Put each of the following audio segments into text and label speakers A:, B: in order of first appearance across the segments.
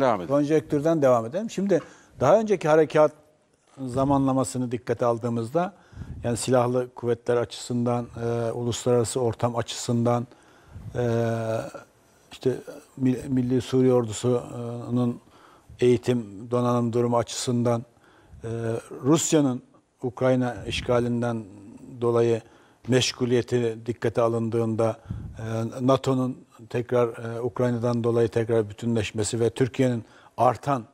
A: devam edelim. Konjektürden devam edelim. Şimdi daha önceki harekat zamanlamasını dikkate aldığımızda yani silahlı kuvvetler açısından, e, uluslararası ortam açısından e, işte Milli Suriye Ordusu'nun eğitim, donanım durumu açısından e, Rusya'nın Ukrayna işgalinden dolayı meşguliyeti dikkate alındığında e, NATO'nun tekrar e, Ukrayna'dan dolayı tekrar bütünleşmesi ve Türkiye'nin artan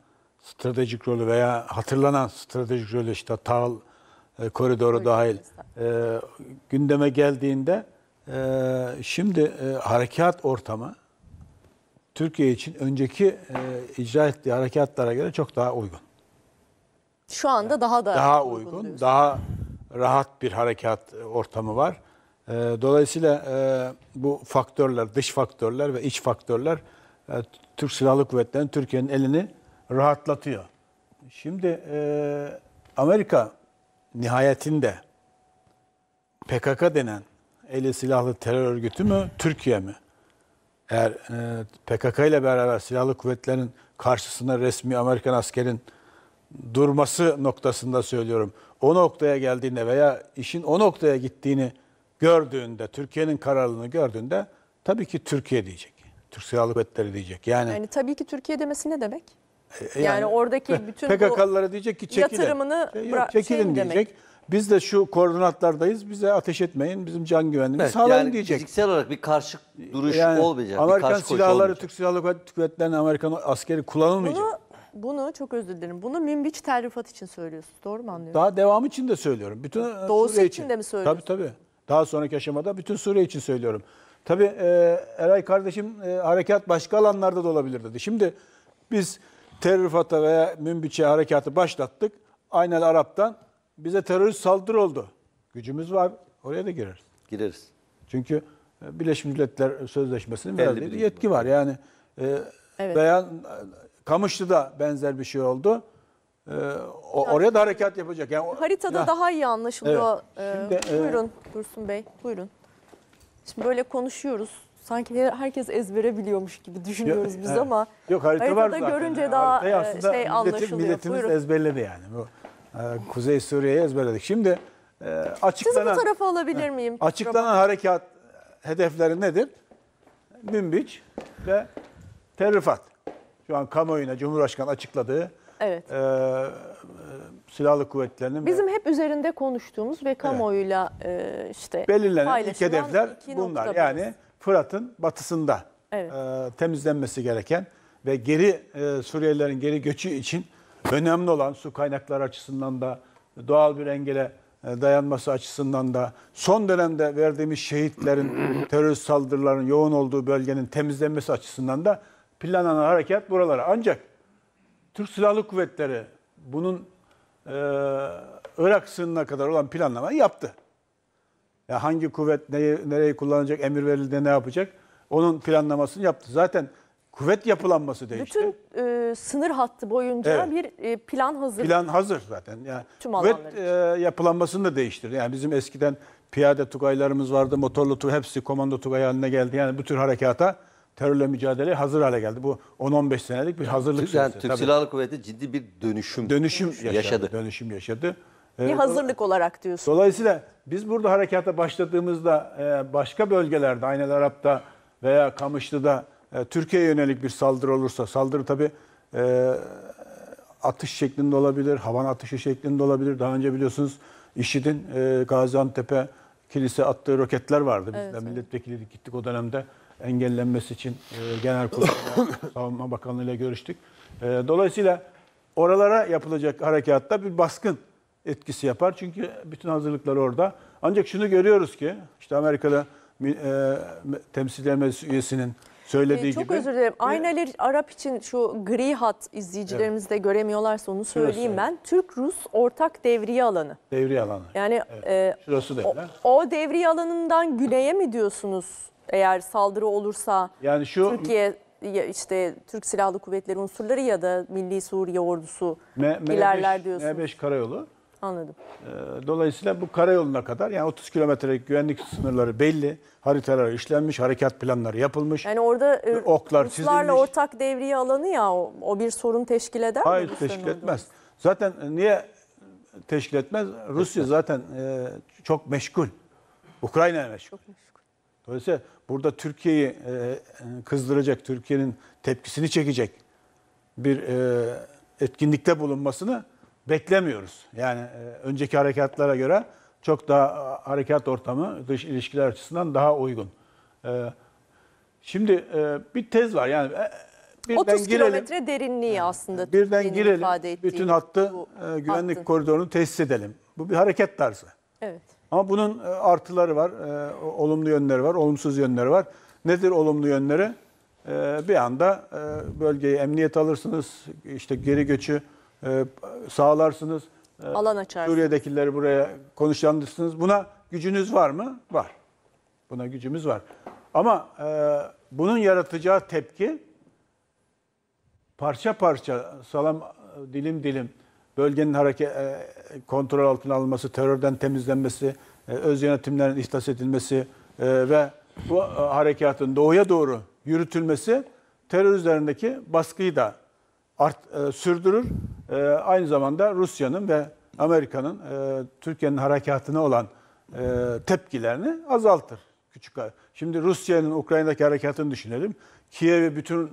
A: stratejik rolü veya hatırlanan stratejik rolü işte Tal e, koridoru dahil gündeme geldiğinde şimdi harekat ortamı Türkiye için önceki icra ettiği harekatlara göre çok daha uygun.
B: Şu anda daha da daha
A: uygun, uygun daha rahat bir harekat e, ortamı var. E, dolayısıyla e, bu faktörler, dış faktörler ve iç faktörler Türk Silahlı Kuvvetleri'nin Türkiye'nin elini rahatlatıyor. Şimdi Amerika nihayetinde PKK denen eli silahlı terör örgütü mü, Türkiye mi? Eğer PKK ile beraber silahlı kuvvetlerin karşısına resmi Amerikan askerin durması noktasında söylüyorum. O noktaya geldiğinde veya işin o noktaya gittiğini gördüğünde, Türkiye'nin kararını gördüğünde tabii ki Türkiye diyecek. Türk Silahlı Kuvvetleri diyecek. Yani,
B: yani tabii ki Türkiye demesi ne demek?
A: E, e, yani, yani oradaki bütün PKK'lılara diyecek ki çekilin. Yatırımını şey, yok, çekilin şey diyecek. Demek? Biz de şu koordinatlardayız. Bize ateş etmeyin. Bizim can güvenliğimizi evet, sağlayın yani diyecek. Fiziksel
C: olarak bir karşı duruş yani, olmayacak. Amerikan silahları,
A: Türk Silahlı Kuvvetleri'nin Amerikan askeri kullanılmayacak. Bunu
B: bunu çok özür dilerim. Bunu Münbiç Terrifat için söylüyorsunuz, Doğru mu anlıyorum?
A: Daha devamı için de söylüyorum. Bütün e, Doğusu Suriye için. de mi söylüyorsunuz? Tabii tabii. Daha sonraki aşamada bütün Suriye için söylüyorum. Tabii e, Eray kardeşim e, harekat başka alanlarda da olabilir dedi. Şimdi biz Terrifat'a veya Münbiç'e harekatı başlattık. Aynen Arap'tan bize terörist saldırı oldu. Gücümüz var. Oraya da gireriz. Gideriz. Çünkü e, Birleşmiş Milletler Sözleşmesi'nin verdiği bir yetki var. Yani e, evet. beyan Kamışlı'da benzer bir şey oldu. Ee, o, oraya da harekat yapacak. Yani Haritada ya, daha iyi anlaşılıyor. Evet. Ee, Şimdi, ee, buyurun
B: e, Dursun Bey, buyurun. Şimdi böyle konuşuyoruz. Sanki herkes ezbere biliyormuş gibi düşünüyoruz yok, biz evet. ama yok, harita haritada var zaten. görünce yani, daha e, şey anlaşılıyor. Milletin, milletimiz buyurun.
A: ezberledi yani. Bu, e, Kuzey Suriye'yi ezberledik. Şimdi e, açıklanan... Sizi bu
B: tarafa alabilir miyim? Açıklanan
A: Robert? harekat hedefleri nedir? Münbiç ve Terrifat şu an kamuoyuna Cumhurbaşkanı açıkladığı Evet. E, e, silahlı kuvvetlerinin Bizim
B: hep üzerinde konuştuğumuz ve kamuoyuyla e, işte belirlenen ilk hedefler bunlar.
A: Yani Fırat'ın batısında Evet. e, temizlenmesi gereken ve geri e, Suriyelilerin geri göçü için önemli olan su kaynakları açısından da doğal bir engele e, dayanması açısından da son dönemde verdiğimiz şehitlerin terörist saldırıların yoğun olduğu bölgenin temizlenmesi açısından da planlanan harekat buralara. Ancak Türk Silahlı Kuvvetleri bunun e, Irak sınırına kadar olan planlamayı yaptı. Ya hangi kuvvet neyi, nereyi kullanacak, emir verildi ne yapacak? Onun planlamasını yaptı. Zaten kuvvet yapılanması değişti.
B: Bütün e, sınır hattı boyunca evet. bir e, plan hazır. Plan hazır
A: zaten. Yani Tüm kuvvet e, yapılanmasını da değiştirdi. Yani bizim eskiden piyade tugaylarımız vardı, motorlu tugay, hepsi komando tugay haline geldi. Yani bu tür harekata terörle mücadele hazır hale geldi. Bu 10-15 senelik bir hazırlık Türk, süresi. Yani Türk Silahlı Kuvveti ciddi bir dönüşüm, dönüşüm yaşadı. yaşadı. Dönüşüm yaşadı. Bir ee, hazırlık olarak diyorsun. Dolayısıyla biz burada harekata başladığımızda e, başka bölgelerde, Aynel Arap'ta veya Kamışlı'da e, Türkiye'ye yönelik bir saldırı olursa, saldırı tabii e, atış şeklinde olabilir, havan atışı şeklinde olabilir. Daha önce biliyorsunuz IŞİD'in Gaziantep'e kilise attığı roketler vardı. Biz evet, de milletvekili gittik o dönemde engellenmesi için e, Genel Kurul'da Savunma Bakanlığı ile görüştük. E, dolayısıyla oralara yapılacak harekatta bir baskın etkisi yapar. Çünkü bütün hazırlıklar orada. Ancak şunu görüyoruz ki işte Amerika'da e, temsilciler meclis üyesinin söylediği ee, çok gibi. Çok özür
B: dilerim. E, Aynalir Arap için şu gri hat izleyicilerimiz evet. de göremiyorlarsa onu söyleyeyim Şurası. ben. Türk-Rus ortak devriye alanı. Devriye alanı. Yani evet. e, Şurası devriye. O, o devriye alanından güneye mi diyorsunuz? Eğer saldırı olursa
A: yani şu Türkiye
B: işte Türk Silahlı Kuvvetleri unsurları ya da Milli Suriye Ordusu M- M5, ilerler diyorsunuz.
A: M5 karayolu. Anladım. Ee, dolayısıyla bu karayoluna kadar yani 30 kilometrelik güvenlik sınırları belli. Haritalar işlenmiş, harekat planları yapılmış. Yani orada e, oklar Ruslarla çizilmiş.
B: ortak devriye alanı ya o, o bir sorun teşkil eder Hayır, mi? Hayır teşkil
A: etmez. Orada? Zaten e, niye teşkil etmez? Rusya zaten e, çok meşgul. Ukrayna meşgul. Çok meşgul. Dolayısıyla burada Türkiye'yi e, kızdıracak, Türkiye'nin tepkisini çekecek bir e, etkinlikte bulunmasını beklemiyoruz. Yani e, önceki harekatlara göre çok daha harekat ortamı dış ilişkiler açısından daha uygun. şimdi bir tez var yani e, birden 30 girelim. kilometre
B: derinliği aslında. Birden girelim, ifade ettiği bütün
A: hattı e, güvenlik hattı. koridorunu tesis edelim. Bu bir hareket tarzı. Evet. Ama bunun e, artıları var, e, olumlu yönleri var, olumsuz yönleri var. Nedir olumlu yönleri? E, bir anda bölgeyi emniyet alırsınız, işte geri göçü sağlarsınız. Alan açarsınız. Suriye'dekileri buraya konuşlandırırsınız. Buna gücünüz var mı? Var. Buna gücümüz var. Ama bunun yaratacağı tepki parça parça, salam dilim dilim bölgenin hareket e, kontrol altına alınması, terörden temizlenmesi, e, öz yönetimlerin ihdas edilmesi e, ve bu harekatın doğuya doğru yürütülmesi terör üzerindeki baskıyı da art, sürdürür. Aynı zamanda Rusya'nın ve Amerika'nın Türkiye'nin harekatına olan tepkilerini azaltır. Küçük. Şimdi Rusya'nın Ukrayna'daki harekatını düşünelim. Kiev'i bütün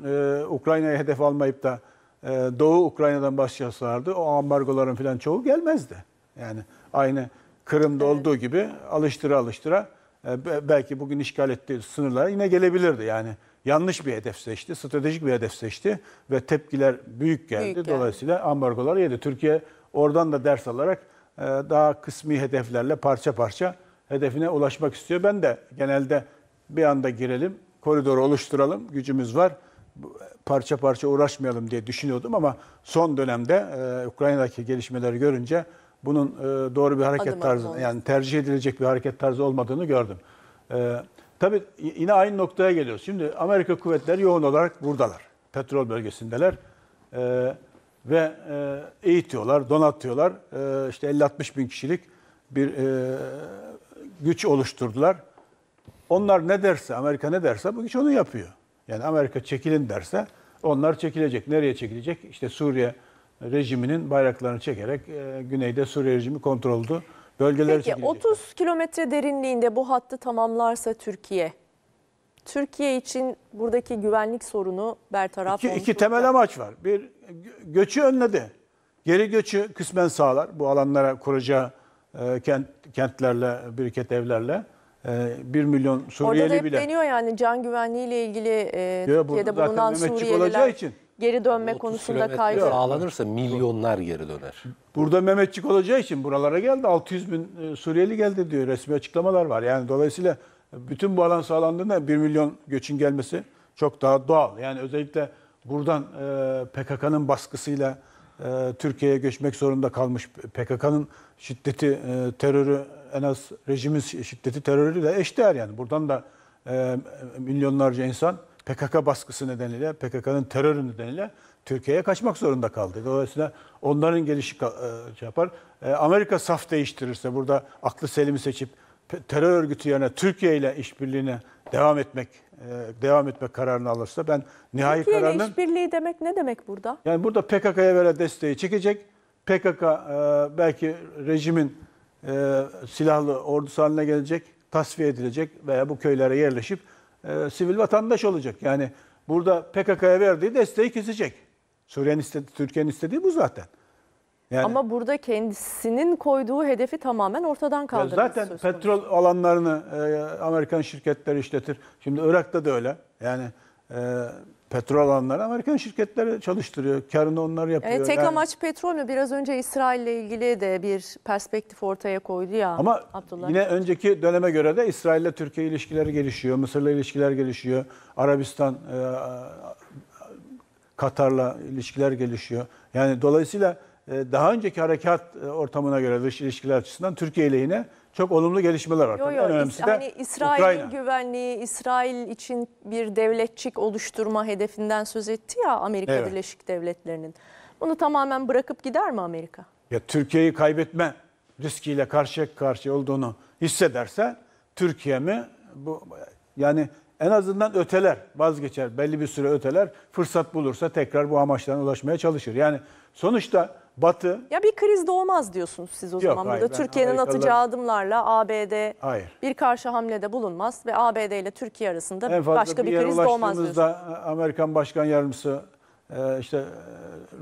A: Ukrayna'yı hedef almayıp da ee, Doğu Ukrayna'dan başlasalardı o ambargoların falan çoğu gelmezdi. Yani aynı Kırım'da evet. olduğu gibi alıştıra alıştıra e, belki bugün işgal ettiği sınırlara yine gelebilirdi. Yani yanlış bir hedef seçti, stratejik bir hedef seçti ve tepkiler büyük geldi. Büyük geldi. Dolayısıyla ambargolar yedi. Türkiye oradan da ders alarak e, daha kısmi hedeflerle parça parça hedefine ulaşmak istiyor. Ben de genelde bir anda girelim, koridoru oluşturalım, gücümüz var parça parça uğraşmayalım diye düşünüyordum ama son dönemde e, Ukrayna'daki gelişmeleri görünce bunun e, doğru bir hareket adım tarzı adım yani tercih edilecek bir hareket tarzı olmadığını gördüm. E, tabii yine aynı noktaya geliyoruz. Şimdi Amerika kuvvetleri yoğun olarak buradalar. Petrol bölgesindeler. E, ve e, eğitiyorlar, donatıyorlar. E, işte 50-60 bin kişilik bir e, güç oluşturdular. Onlar ne derse, Amerika ne derse bu güç onu yapıyor. Yani Amerika çekilin derse onlar çekilecek. Nereye çekilecek? İşte Suriye rejiminin bayraklarını çekerek e, güneyde Suriye rejimi kontroldu. bölgeleri. Peki çekilecek.
B: 30 kilometre derinliğinde bu hattı tamamlarsa Türkiye, Türkiye için buradaki güvenlik sorunu bertaraf iki, İki
A: temel amaç var. Bir, göçü önledi. Geri göçü kısmen sağlar bu alanlara kuracağı e, kent, kentlerle, biriket evlerle. 1 ee, milyon Suriyeli Orada da hep deniyor
B: yani can güvenliğiyle ilgili e, ya, Türkiye'de bulunan Suriyeliler için. geri dönme konusunda kaygı.
A: Sağlanırsa milyonlar geri döner. Burada Mehmetçik olacağı için buralara geldi. 600 bin e, Suriyeli geldi diyor. Resmi açıklamalar var. Yani dolayısıyla bütün bu alan sağlandığında 1 milyon göçün gelmesi çok daha doğal. Yani özellikle buradan e, PKK'nın baskısıyla e, Türkiye'ye göçmek zorunda kalmış PKK'nın şiddeti, e, terörü en az rejimin şiddeti terörüyle eşdeğer yani. Buradan da e, milyonlarca insan PKK baskısı nedeniyle, PKK'nın terörü nedeniyle Türkiye'ye kaçmak zorunda kaldı. Dolayısıyla onların gelişi e, şey yapar. E, Amerika saf değiştirirse burada aklı selimi seçip terör örgütü yerine Türkiye ile işbirliğine devam etmek e, devam etme kararını alırsa ben nihai Türkiye kararının
B: Türkiye işbirliği demek ne demek burada?
A: Yani burada PKK'ya böyle desteği çekecek. PKK belki rejimin e, silahlı ordusu haline gelecek, tasfiye edilecek veya bu köylere yerleşip e, sivil vatandaş olacak. Yani burada PKK'ya verdiği desteği kesecek. Suriye'nin istedi, Türkiye'nin istediği bu zaten. Yani,
B: Ama burada kendisinin koyduğu hedefi tamamen ortadan kaldırması Zaten
A: söz petrol alanlarını e, Amerikan şirketleri işletir. Şimdi Irak'ta da öyle. Yani e, petrol alanları Amerikan şirketleri çalıştırıyor. Karını onlar e, yapıyor. E, tek yani, amaç
B: petrol mü? Biraz önce İsrail ile ilgili de bir perspektif ortaya koydu ya Ama Abdullah. yine
A: önceki döneme göre de İsrail ile Türkiye ilişkileri gelişiyor. Mısır ile ilişkiler gelişiyor. Arabistan, e, Katar'la ilişkiler gelişiyor. Yani dolayısıyla e, daha önceki harekat e, ortamına göre dış ilişkiler açısından Türkiye ile yine çok olumlu gelişmeler var. Yo, yo, is, de hani İsrail'in
B: güvenliği, İsrail için bir devletçik oluşturma hedefinden söz etti ya Amerika evet. Birleşik Devletleri'nin. Bunu tamamen bırakıp gider mi Amerika?
A: Ya Türkiye'yi kaybetme riskiyle karşı karşıya olduğunu hissederse Türkiye mi bu yani en azından öteler, vazgeçer, belli bir süre öteler, fırsat bulursa tekrar bu amaçlarına ulaşmaya çalışır. Yani sonuçta Batı...
B: Ya bir kriz doğmaz diyorsunuz
A: siz o Yok, zaman hayır, burada. Türkiye'nin atacağı
B: adımlarla ABD hayır. bir karşı hamlede bulunmaz ve ABD ile Türkiye arasında en fazla başka bir, bir kriz doğmaz diyorsunuz.
A: Amerikan Başkan Yardımcısı e, işte e,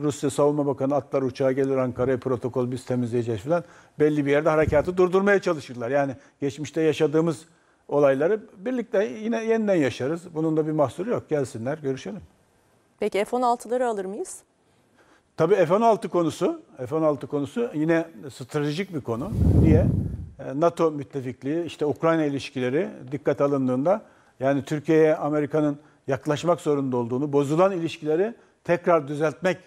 A: Rusya Savunma Bakanı atlar uçağa gelir Ankara'ya protokol biz temizleyeceğiz falan. Belli bir yerde harekatı durdurmaya çalışırlar. Yani geçmişte yaşadığımız olayları birlikte yine yeniden yaşarız. Bunun da bir mahsuru yok. Gelsinler görüşelim.
B: Peki F-16'ları alır mıyız?
A: Tabii F-16 konusu, F-16 konusu yine stratejik bir konu. Niye? E, NATO müttefikliği, işte Ukrayna ilişkileri dikkat alındığında yani Türkiye'ye Amerika'nın yaklaşmak zorunda olduğunu, bozulan ilişkileri tekrar düzeltmek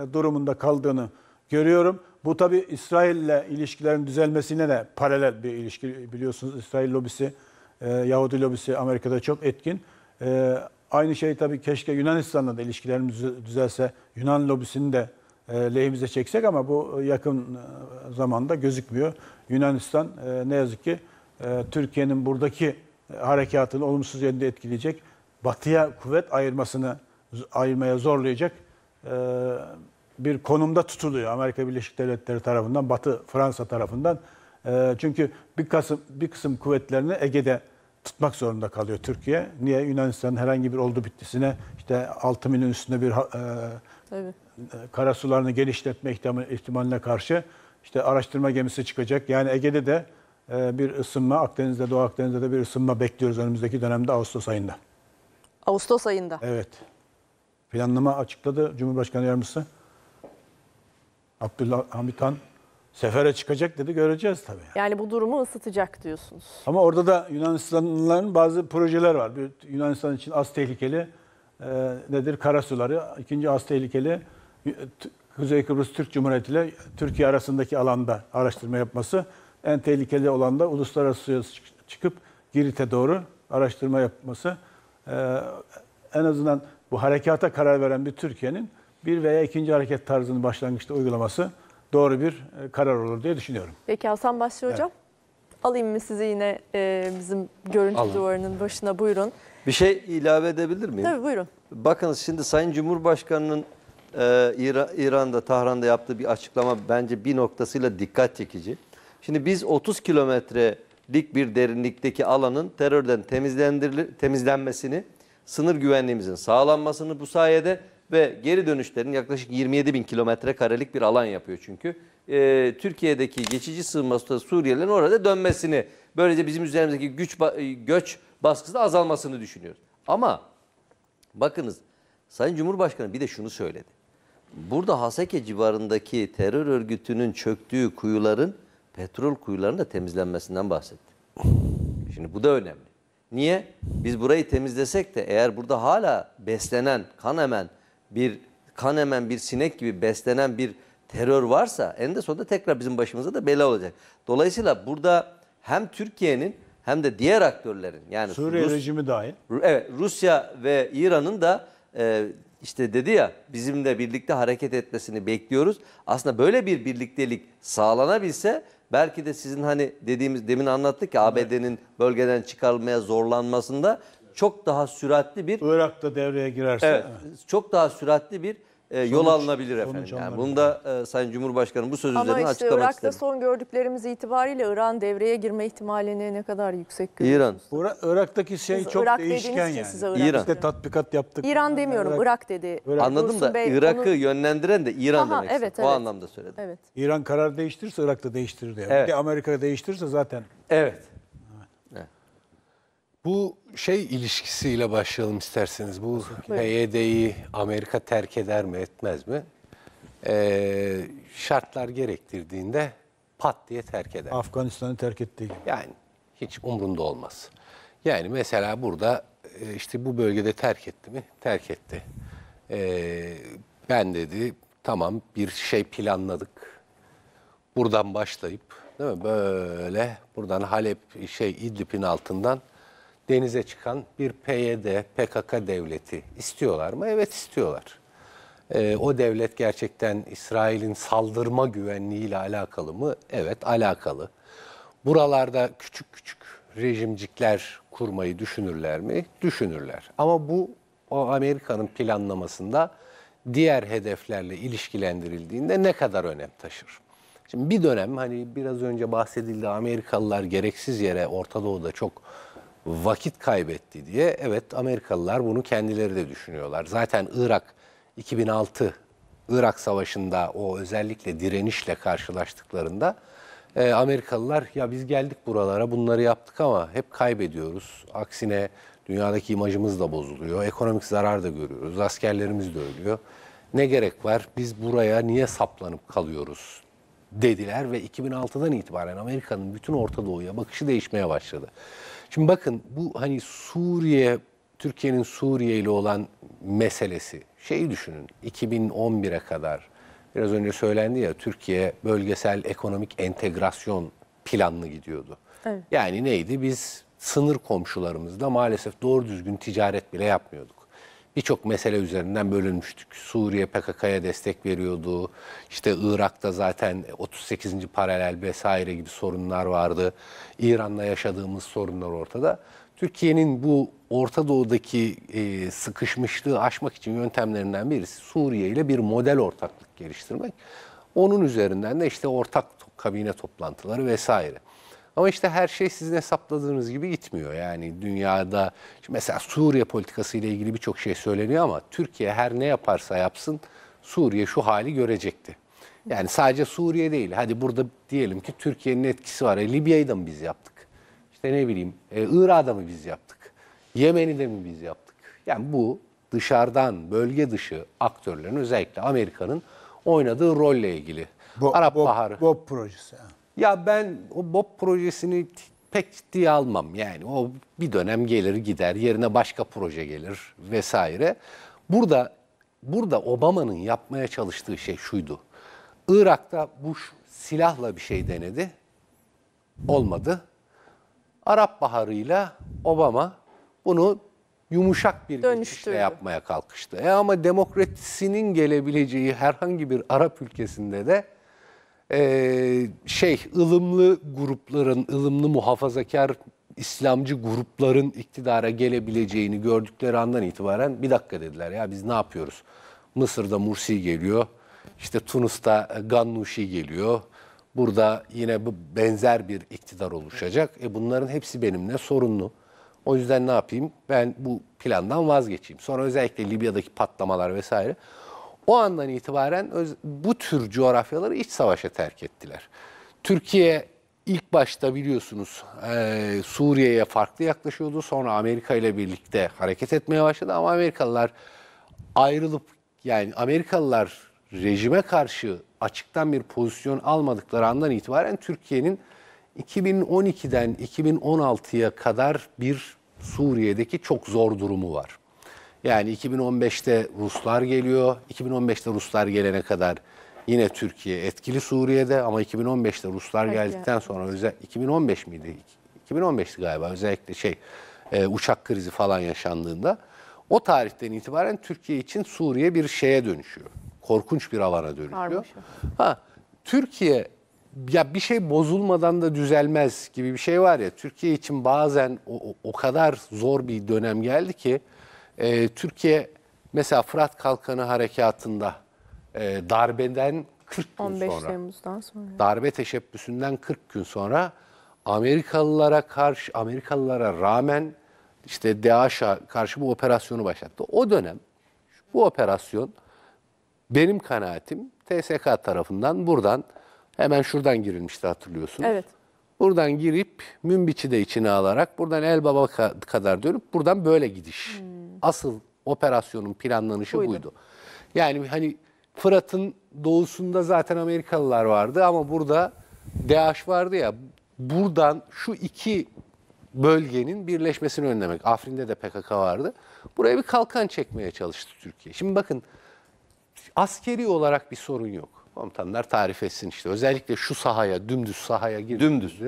A: e, durumunda kaldığını görüyorum. Bu tabi İsrail ile ilişkilerin düzelmesine de paralel bir ilişki biliyorsunuz. İsrail lobisi, e, Yahudi lobisi Amerika'da çok etkin. Aynı şey tabii keşke Yunanistan'la da ilişkilerimiz düzelse, Yunan lobisini de e, lehimize çeksek ama bu e, yakın e, zamanda gözükmüyor. Yunanistan ne yazık ki Türkiye'nin buradaki harekatını olumsuz yönde etkileyecek, batıya kuvvet ayırmasını ayırmaya zorlayacak bir konumda tutuluyor Amerika Birleşik Devletleri tarafından, Batı Fransa tarafından. Çünkü bir kısım, bir kısım kuvvetlerini Ege'de tutmak zorunda kalıyor Türkiye. Niye? Yunanistan'ın herhangi bir oldu bittisine işte 6 milyon üstünde bir e, Tabii. karasularını genişletme ihtimaline karşı işte araştırma gemisi çıkacak. Yani Ege'de de e, bir ısınma, Akdeniz'de, Doğu Akdeniz'de de bir ısınma bekliyoruz önümüzdeki dönemde Ağustos ayında.
B: Ağustos ayında?
A: Evet. Planlama açıkladı Cumhurbaşkanı Yardımcısı Abdullah Hamit Han. Sefere çıkacak dedi göreceğiz tabii. Yani.
B: Yani bu durumu ısıtacak diyorsunuz.
A: Ama orada da Yunanistanlıların bazı projeler var. Bir, Yunanistan için az tehlikeli e, nedir? Karasuları. ikinci az tehlikeli Kuzey Kıbrıs Türk Cumhuriyeti ile Türkiye arasındaki alanda araştırma yapması. En tehlikeli olan da uluslararası suya çıkıp Girit'e doğru araştırma yapması. E, en azından bu harekata karar veren bir Türkiye'nin bir veya ikinci hareket tarzını başlangıçta uygulaması doğru bir e, karar olur diye düşünüyorum.
B: Peki Hasan Başçı Hocam. Evet. Alayım mı sizi yine e, bizim görüntü Alın. duvarının başına buyurun.
C: Bir şey ilave edebilir miyim? Tabii buyurun. Bakınız şimdi Sayın Cumhurbaşkanı'nın e, İran'da, Tahran'da yaptığı bir açıklama bence bir noktasıyla dikkat çekici. Şimdi biz 30 kilometrelik bir derinlikteki alanın terörden temizlenmesini, sınır güvenliğimizin sağlanmasını bu sayede ve geri dönüşlerin yaklaşık 27 bin kilometre karelik bir alan yapıyor çünkü. E, Türkiye'deki geçici sığınma Suriyelilerin orada dönmesini, böylece bizim üzerimizdeki güç e, göç baskısı azalmasını düşünüyoruz. Ama bakınız Sayın Cumhurbaşkanı bir de şunu söyledi. Burada Haseke civarındaki terör örgütünün çöktüğü kuyuların petrol kuyularının da temizlenmesinden bahsetti. Şimdi bu da önemli. Niye? Biz burayı temizlesek de eğer burada hala beslenen, kan emen, bir kan hemen bir sinek gibi beslenen bir terör varsa en de sonunda tekrar bizim başımıza da bela olacak. Dolayısıyla burada hem Türkiye'nin hem de diğer aktörlerin yani Suriye Rus, rejimi dahil. Evet Rusya ve İran'ın da e, işte dedi ya bizimle birlikte hareket etmesini bekliyoruz. Aslında böyle bir birliktelik sağlanabilse belki de sizin hani dediğimiz demin anlattık ya ABD'nin bölgeden çıkarılmaya zorlanmasında çok daha süratli bir Irak da devreye girerse evet, çok daha süratli bir e, yol alınabilir efendim. yani bunda e, Sayın Cumhurbaşkanı bu söz Ama üzerine işte açıklamak Irak'ta isterim.
B: son gördüklerimiz itibariyle İran devreye girme ihtimalini ne kadar yüksek
A: görüyorsunuz? İran. Irak'taki şey Siz çok Irak değişken yani. Size Irak İran. Biz tatbikat yaptık. İran demiyorum Irak, Irak
B: dedi. Irak. Anladım Dursun da Irak'ı onu...
A: yönlendiren de İran Aha, demek. Evet, evet. O anlamda söyledim. Evet. İran karar değiştirirse Irak'ta değiştirir diye. Evet. Amerika değiştirirse zaten. Evet. Bu şey
D: ilişkisiyle başlayalım isterseniz. Bu PYD'yi Amerika terk eder mi etmez mi? Ee, şartlar gerektirdiğinde pat diye terk eder.
A: Afganistan'ı terk ettiği
D: Yani hiç umrunda olmaz. Yani mesela burada e, işte bu bölgede terk etti mi? Terk etti. Ee, ben dedi tamam bir şey planladık. Buradan başlayıp değil mi? Böyle buradan Halep şey İdlib'in altından denize çıkan bir PYD, PKK devleti istiyorlar mı? Evet istiyorlar. E, o devlet gerçekten İsrail'in saldırma güvenliğiyle alakalı mı? Evet alakalı. Buralarda küçük küçük rejimcikler kurmayı düşünürler mi? Düşünürler. Ama bu o Amerika'nın planlamasında diğer hedeflerle ilişkilendirildiğinde ne kadar önem taşır? Şimdi bir dönem hani biraz önce bahsedildi Amerikalılar gereksiz yere Orta Doğu'da çok vakit kaybetti diye evet Amerikalılar bunu kendileri de düşünüyorlar. Zaten Irak 2006 Irak Savaşı'nda o özellikle direnişle karşılaştıklarında e, Amerikalılar ya biz geldik buralara bunları yaptık ama hep kaybediyoruz. Aksine dünyadaki imajımız da bozuluyor. Ekonomik zarar da görüyoruz. Askerlerimiz de ölüyor. Ne gerek var? Biz buraya niye saplanıp kalıyoruz? dediler ve 2006'dan itibaren Amerika'nın bütün Orta Doğu'ya bakışı değişmeye başladı. Şimdi bakın bu hani Suriye, Türkiye'nin Suriye ile olan meselesi. Şeyi düşünün 2011'e kadar biraz önce söylendi ya Türkiye bölgesel ekonomik entegrasyon planlı gidiyordu. Evet. Yani neydi biz sınır komşularımızla maalesef doğru düzgün ticaret bile yapmıyorduk birçok mesele üzerinden bölünmüştük. Suriye PKK'ya destek veriyordu. İşte Irak'ta zaten 38. paralel vesaire gibi sorunlar vardı. İran'la yaşadığımız sorunlar ortada. Türkiye'nin bu Orta Doğu'daki e, sıkışmışlığı aşmak için yöntemlerinden birisi Suriye ile bir model ortaklık geliştirmek. Onun üzerinden de işte ortak kabine toplantıları vesaire. Ama işte her şey sizin hesapladığınız gibi gitmiyor. Yani dünyada mesela Suriye politikası ile ilgili birçok şey söyleniyor ama Türkiye her ne yaparsa yapsın Suriye şu hali görecekti. Yani sadece Suriye değil. Hadi burada diyelim ki Türkiye'nin etkisi var. E, Libya'yı da mı biz yaptık? İşte ne bileyim e, Irak'ı da mı biz yaptık? Yemen'i de mi biz yaptık? Yani bu dışarıdan bölge dışı aktörlerin özellikle Amerika'nın oynadığı rolle ilgili. Bo, Arap bo, Baharı. Bob projesi. Ya ben o BOP projesini pek ciddiye almam. Yani o bir dönem gelir gider, yerine başka proje gelir vesaire. Burada burada Obama'nın yapmaya çalıştığı şey şuydu. Irak'ta Bush silahla bir şey denedi. Olmadı. Arap Baharı'yla Obama bunu yumuşak bir geçişle yapmaya kalkıştı. E ama demokrasinin gelebileceği herhangi bir Arap ülkesinde de e, şey ılımlı grupların, ılımlı muhafazakar İslamcı grupların iktidara gelebileceğini gördükleri andan itibaren bir dakika dediler ya biz ne yapıyoruz? Mısır'da Mursi geliyor, işte Tunus'ta Gannuşi geliyor. Burada yine bu benzer bir iktidar oluşacak. E bunların hepsi benimle sorunlu. O yüzden ne yapayım? Ben bu plandan vazgeçeyim. Sonra özellikle Libya'daki patlamalar vesaire. O andan itibaren öz, bu tür coğrafyaları iç savaşa terk ettiler. Türkiye ilk başta biliyorsunuz e, Suriye'ye farklı yaklaşıyordu. Sonra Amerika ile birlikte hareket etmeye başladı ama Amerikalılar ayrılıp yani Amerikalılar rejime karşı açıktan bir pozisyon almadıkları andan itibaren Türkiye'nin 2012'den 2016'ya kadar bir Suriye'deki çok zor durumu var. Yani 2015'te Ruslar geliyor. 2015'te Ruslar gelene kadar yine Türkiye etkili Suriye'de ama 2015'te Ruslar Peki. geldikten sonra özel 2015 miydi? 2015'ti galiba özellikle şey e, uçak krizi falan yaşandığında o tarihten itibaren Türkiye için Suriye bir şeye dönüşüyor. Korkunç bir alana dönüşüyor. Ha Türkiye ya bir şey bozulmadan da düzelmez gibi bir şey var ya. Türkiye için bazen o, o kadar zor bir dönem geldi ki e, Türkiye mesela Fırat Kalkanı Harekatı'nda e, darbeden 40 gün 15 sonra,
B: Temmuz'dan sonra.
D: darbe teşebbüsünden 40 gün sonra Amerikalılara karşı Amerikalılara rağmen işte DAEŞ'a karşı bu operasyonu başlattı. O dönem bu operasyon benim kanaatim TSK tarafından buradan hemen şuradan girilmişti hatırlıyorsunuz. Evet. Buradan girip Münbiç'i de içine alarak buradan Elbaba kadar dönüp buradan böyle gidiş. Hmm asıl operasyonun planlanışı buydu. buydu. Yani hani Fırat'ın doğusunda zaten Amerikalılar vardı ama burada DAEŞ vardı ya. Buradan şu iki bölgenin birleşmesini önlemek. Afrin'de de PKK vardı. Buraya bir kalkan çekmeye çalıştı Türkiye. Şimdi bakın askeri olarak bir sorun yok. Komutanlar tarif etsin işte. Özellikle şu sahaya, dümdüz sahaya girdi. Dümdüz.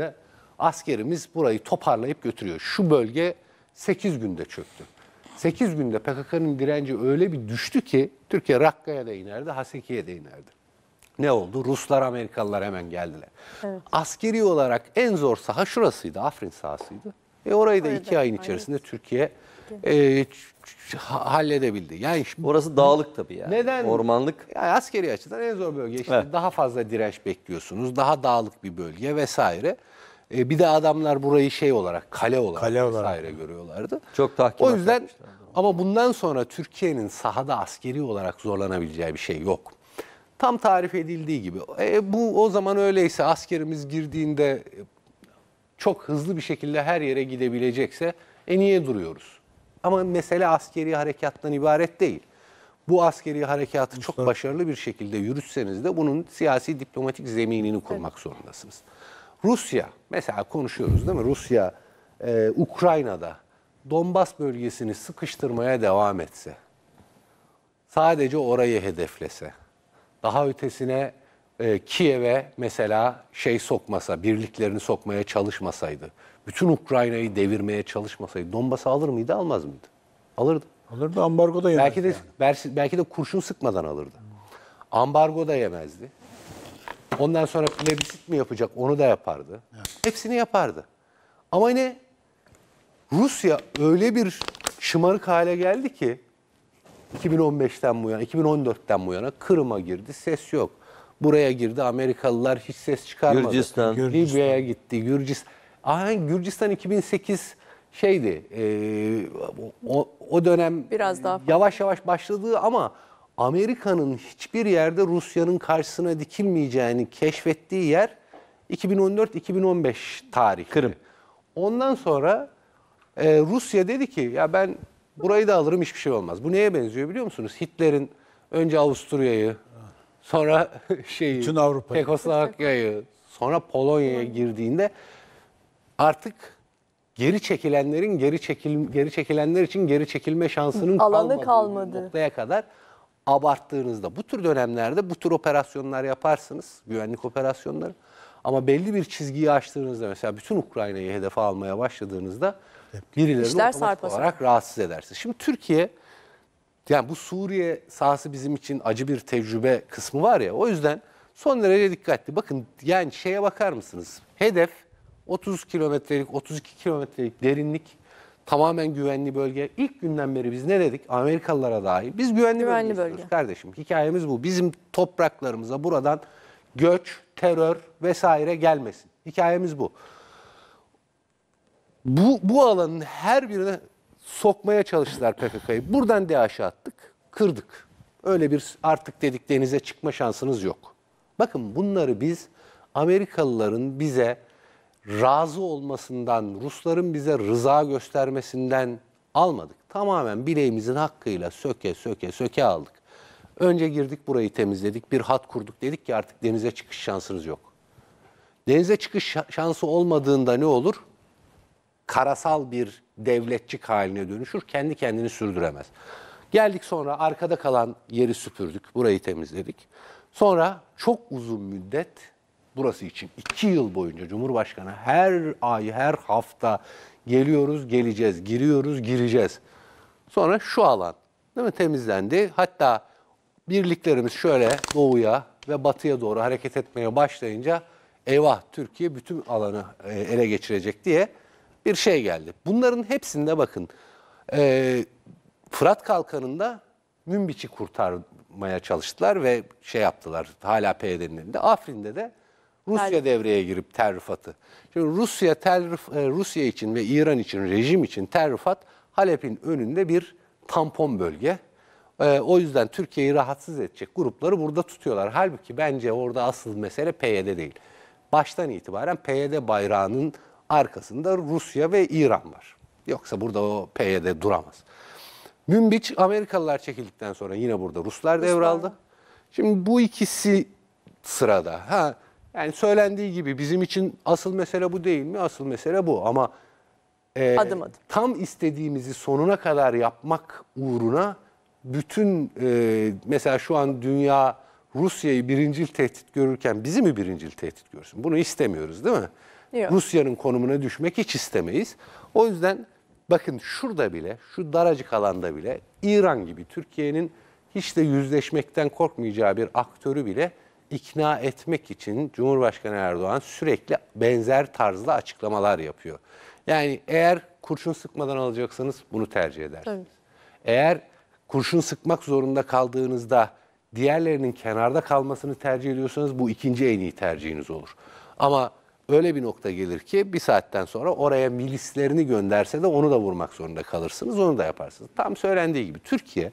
D: Askerimiz burayı toparlayıp götürüyor. Şu bölge 8 günde çöktü. 8 günde PKK'nın direnci öyle bir düştü ki Türkiye Rakka'ya da inerdi, Haseki'ye de inerdi. Ne oldu? Ruslar, Amerikalılar hemen geldiler. Evet. Askeri olarak en zor saha şurasıydı, Afrin sahasıydı. E orayı da iki ayın içerisinde aynen. Türkiye e, halledebildi. Yani şimdi, orası dağlık tabii yani. Neden? Ormanlık. Yani askeri açıdan en zor bölge. İşte evet. daha fazla direnç bekliyorsunuz. Daha dağlık bir bölge vesaire. E, bir de adamlar burayı şey olarak kale olarak kale vesaire olarak. görüyorlardı. Çok tahkim. O yüzden ama bundan sonra Türkiye'nin sahada askeri olarak zorlanabileceği bir şey yok. Tam tarif edildiği gibi. E, bu o zaman öyleyse askerimiz girdiğinde e, çok hızlı bir şekilde her yere gidebilecekse e niye duruyoruz? Ama mesele askeri harekattan ibaret değil. Bu askeri harekatı çok başarılı bir şekilde yürütseniz de bunun siyasi diplomatik zeminini kurmak zorundasınız. Rusya, mesela konuşuyoruz değil mi? Rusya, e, Ukrayna'da Donbas bölgesini sıkıştırmaya devam etse, sadece orayı hedeflese, daha ötesine e, Kiev'e mesela şey sokmasa, birliklerini sokmaya çalışmasaydı, bütün Ukrayna'yı devirmeye çalışmasaydı Donbas'ı alır mıydı, almaz mıydı? Alırdı. Alırdı, ambargoda yemezdi. Belki de, yani. belki de kurşun sıkmadan alırdı. Ambargoda yemezdi. Ondan sonra plebisit mi yapacak onu da yapardı. Evet. Hepsini yapardı. Ama ne? Rusya öyle bir şımarık hale geldi ki 2015'ten bu yana, 2014'ten bu yana Kırım'a girdi, ses yok. Buraya girdi, Amerikalılar hiç ses çıkarmadı. Gürcistan. Libya'ya gitti, Gürcistan. Aha, hani Gürcistan 2008 şeydi, e, o, o dönem Biraz daha yavaş yavaş başladığı ama Amerika'nın hiçbir yerde Rusya'nın karşısına dikilmeyeceğini keşfettiği yer 2014-2015 tarih. Kırım. Ondan sonra e, Rusya dedi ki ya ben burayı da alırım hiçbir şey olmaz. Bu neye benziyor biliyor musunuz? Hitler'in önce Avusturya'yı, sonra şeyi, Bütün Avrupa'yı, Çekoslovakya'yı, sonra Polonya'ya girdiğinde artık geri çekilenlerin geri çekil geri çekilenler için geri çekilme şansının alanı kalmadı. kalmadı. Noktaya kadar abarttığınızda bu tür dönemlerde bu tür operasyonlar yaparsınız. Güvenlik operasyonları. Ama belli bir çizgiyi aştığınızda mesela bütün Ukrayna'yı hedef almaya başladığınızda birilerini İşler otomatik olarak rahatsız edersiniz. Şimdi Türkiye yani bu Suriye sahası bizim için acı bir tecrübe kısmı var ya o yüzden son derece dikkatli. Bakın yani şeye bakar mısınız? Hedef 30 kilometrelik 32 kilometrelik derinlik Tamamen güvenli bölge. İlk günden beri biz ne dedik? Amerikalılara dahi. Biz güvenli, güvenli bölge, bölge. kardeşim. Hikayemiz bu. Bizim topraklarımıza buradan göç, terör vesaire gelmesin. Hikayemiz bu. Bu, bu alanın her birine sokmaya çalıştılar PKK'yı. Buradan DAEŞ'e attık, kırdık. Öyle bir artık dedik denize çıkma şansınız yok. Bakın bunları biz Amerikalıların bize razı olmasından, Rusların bize rıza göstermesinden almadık. Tamamen bileğimizin hakkıyla söke söke söke aldık. Önce girdik burayı temizledik, bir hat kurduk dedik ki artık denize çıkış şansınız yok. Denize çıkış şansı olmadığında ne olur? Karasal bir devletçik haline dönüşür, kendi kendini sürdüremez. Geldik sonra arkada kalan yeri süpürdük, burayı temizledik. Sonra çok uzun müddet burası için iki yıl boyunca Cumhurbaşkanı her ay, her hafta geliyoruz, geleceğiz, giriyoruz, gireceğiz. Sonra şu alan değil mi temizlendi. Hatta birliklerimiz şöyle doğuya ve batıya doğru hareket etmeye başlayınca eyvah Türkiye bütün alanı e, ele geçirecek diye bir şey geldi. Bunların hepsinde bakın e, Fırat Kalkanı'nda Münbiç'i kurtarmaya çalıştılar ve şey yaptılar hala PYD'nin elinde. Afrin'de de Rusya devreye girip terrifatı. Şimdi Rusya terif, e, Rusya için ve İran için rejim için terrifat Halep'in önünde bir tampon bölge. E, o yüzden Türkiye'yi rahatsız edecek grupları burada tutuyorlar. Halbuki bence orada asıl mesele PYD değil. Baştan itibaren PYD bayrağının arkasında Rusya ve İran var. Yoksa burada o PYD duramaz. Münbiç Amerikalılar çekildikten sonra yine burada Ruslar devraldı. Şimdi bu ikisi sırada. Ha yani söylendiği gibi bizim için asıl mesele bu değil mi? Asıl mesele bu ama e, adım adım. tam istediğimizi sonuna kadar yapmak uğruna bütün e, mesela şu an dünya Rusya'yı birincil tehdit görürken bizi mi birincil tehdit görsün? Bunu istemiyoruz değil mi? Rusya'nın konumuna düşmek hiç istemeyiz. O yüzden bakın şurada bile, şu daracık alanda bile İran gibi Türkiye'nin hiç de yüzleşmekten korkmayacağı bir aktörü bile ikna etmek için Cumhurbaşkanı Erdoğan sürekli benzer tarzda açıklamalar yapıyor. Yani eğer kurşun sıkmadan alacaksanız bunu tercih edersiniz. Tabii. Eğer kurşun sıkmak zorunda kaldığınızda diğerlerinin kenarda kalmasını tercih ediyorsanız bu ikinci en iyi tercihiniz olur. Ama öyle bir nokta gelir ki bir saatten sonra oraya milislerini gönderse de onu da vurmak zorunda kalırsınız, onu da yaparsınız. Tam söylendiği gibi Türkiye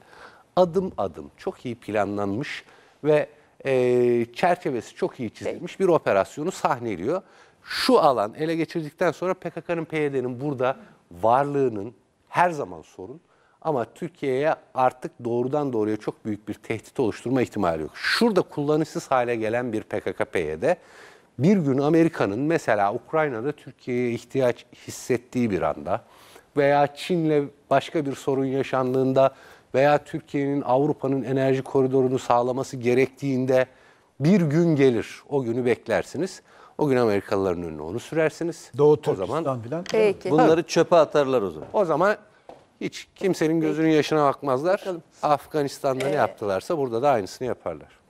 D: adım adım çok iyi planlanmış ve e, çerçevesi çok iyi çizilmiş bir operasyonu sahneliyor. Şu alan ele geçirdikten sonra PKK'nın, PYD'nin burada varlığının her zaman sorun. Ama Türkiye'ye artık doğrudan doğruya çok büyük bir tehdit oluşturma ihtimali yok. Şurada kullanışsız hale gelen bir PKK-PYD bir gün Amerika'nın mesela Ukrayna'da Türkiye'ye ihtiyaç hissettiği bir anda veya Çin'le başka bir sorun yaşandığında veya Türkiye'nin Avrupa'nın enerji koridorunu sağlaması gerektiğinde bir gün gelir. O günü beklersiniz. O gün Amerikalıların önüne onu sürersiniz. Doğu Türkistan o zaman, falan. Peki. Bunları çöpe atarlar o zaman. O zaman hiç kimsenin gözünün yaşına bakmazlar. Bakalım. Afganistan'da ee, ne yaptılarsa burada da aynısını yaparlar.